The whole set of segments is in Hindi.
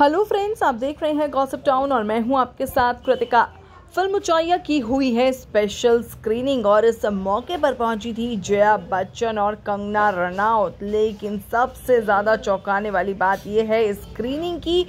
हेलो फ्रेंड्स आप देख रहे हैं गॉसिप टाउन और मैं हूं आपके साथ कृतिका फिल्म उचाइया की हुई है स्पेशल स्क्रीनिंग और इस मौके पर पहुंची थी जया बच्चन और कंगना रनाउत लेकिन सबसे ज़्यादा चौंकाने वाली बात यह है स्क्रीनिंग की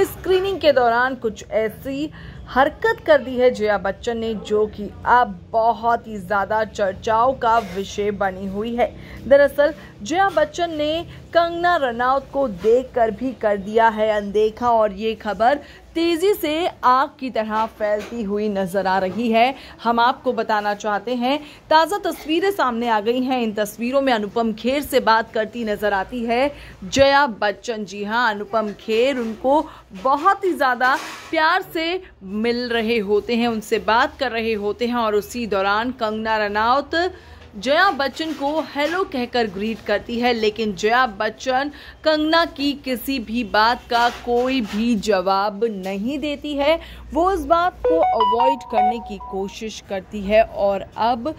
इस स्क्रीनिंग के दौरान कुछ ऐसी हरकत कर दी है जया बच्चन ने जो कि अब बहुत ही ज़्यादा चर्चाओं का विषय बनी हुई है दरअसल जया बच्चन ने कंगना रनौत को देखकर भी कर दिया है अनदेखा और ये खबर तेज़ी से आग की तरह फैलती हुई नज़र आ रही है हम आपको बताना चाहते हैं ताज़ा तस्वीरें सामने आ गई हैं इन तस्वीरों में अनुपम खेर से बात करती नज़र आती है जया बच्चन जी हाँ अनुपम खेर उनको बहुत ही ज़्यादा प्यार से मिल रहे होते हैं उनसे बात कर रहे होते हैं और उसी दौरान कंगना रनौत जया बच्चन को हेलो कहकर ग्रीट करती है लेकिन जया बच्चन कंगना की किसी भी बात का कोई भी जवाब नहीं देती है वो उस बात को अवॉइड करने की कोशिश करती है और अब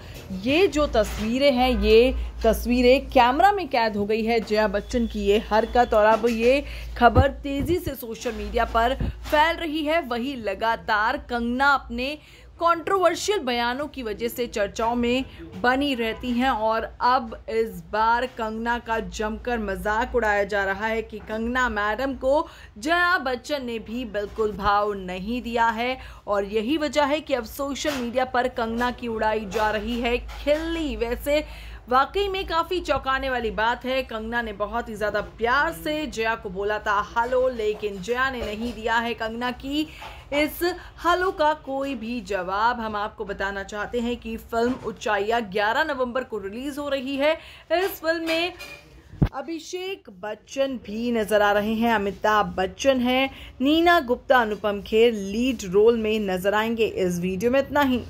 ये जो तस्वीरें हैं ये तस्वीरें कैमरा में कैद हो गई है जया बच्चन की ये हरकत और अब ये खबर तेज़ी से सोशल मीडिया पर फैल रही है वही लगातार कंगना अपने कंट्रोवर्शियल बयानों की वजह से चर्चाओं में बनी रहती हैं और अब इस बार कंगना का जमकर मजाक उड़ाया जा रहा है कि कंगना मैडम को जया बच्चन ने भी बिल्कुल भाव नहीं दिया है और यही वजह है कि अब सोशल मीडिया पर कंगना की उड़ाई जा रही है खिल्ली वैसे वाकई में काफ़ी चौंकाने वाली बात है कंगना ने बहुत ही ज़्यादा प्यार से जया को बोला था हेलो लेकिन जया ने नहीं दिया है कंगना की इस हेलो का कोई भी जवाब हम आपको बताना चाहते हैं कि फिल्म उच्चाइया 11 नवंबर को रिलीज़ हो रही है इस फिल्म में अभिषेक बच्चन भी नजर आ रहे हैं अमिताभ बच्चन हैं नीना गुप्ता अनुपम खेर लीड रोल में नजर आएंगे इस वीडियो में इतना ही